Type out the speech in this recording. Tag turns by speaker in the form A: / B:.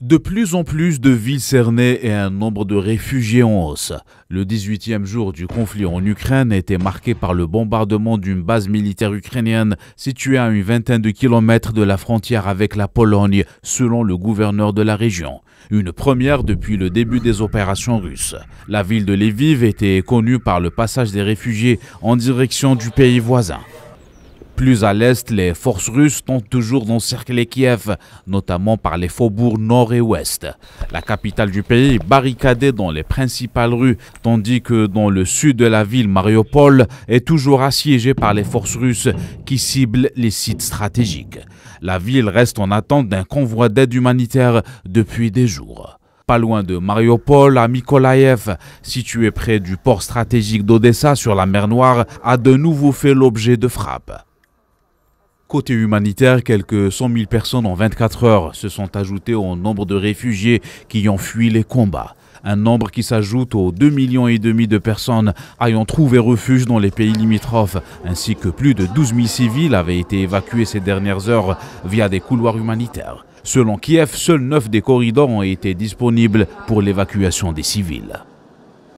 A: De plus en plus de villes cernées et un nombre de réfugiés en hausse. Le 18e jour du conflit en Ukraine était marqué par le bombardement d'une base militaire ukrainienne située à une vingtaine de kilomètres de la frontière avec la Pologne, selon le gouverneur de la région. Une première depuis le début des opérations russes. La ville de Lviv était connue par le passage des réfugiés en direction du pays voisin. Plus à l'est, les forces russes tentent toujours d'encercler Kiev, notamment par les faubourgs nord et ouest. La capitale du pays est barricadée dans les principales rues, tandis que dans le sud de la ville, Mariupol est toujours assiégée par les forces russes qui ciblent les sites stratégiques. La ville reste en attente d'un convoi d'aide humanitaire depuis des jours pas loin de Mariupol, à Mykolaïev, situé près du port stratégique d'Odessa sur la mer Noire, a de nouveau fait l'objet de frappes. Côté humanitaire, quelques 100 000 personnes en 24 heures se sont ajoutées au nombre de réfugiés qui ont fui les combats. Un nombre qui s'ajoute aux 2,5 millions et demi de personnes ayant trouvé refuge dans les pays limitrophes, ainsi que plus de 12 000 civils avaient été évacués ces dernières heures via des couloirs humanitaires. Selon Kiev, seuls 9 des corridors ont été disponibles pour l'évacuation des civils.